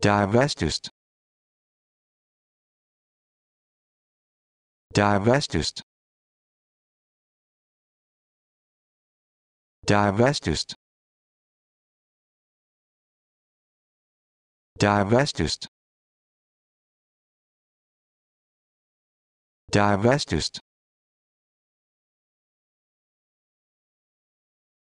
divestest divestest divestest divestest divestest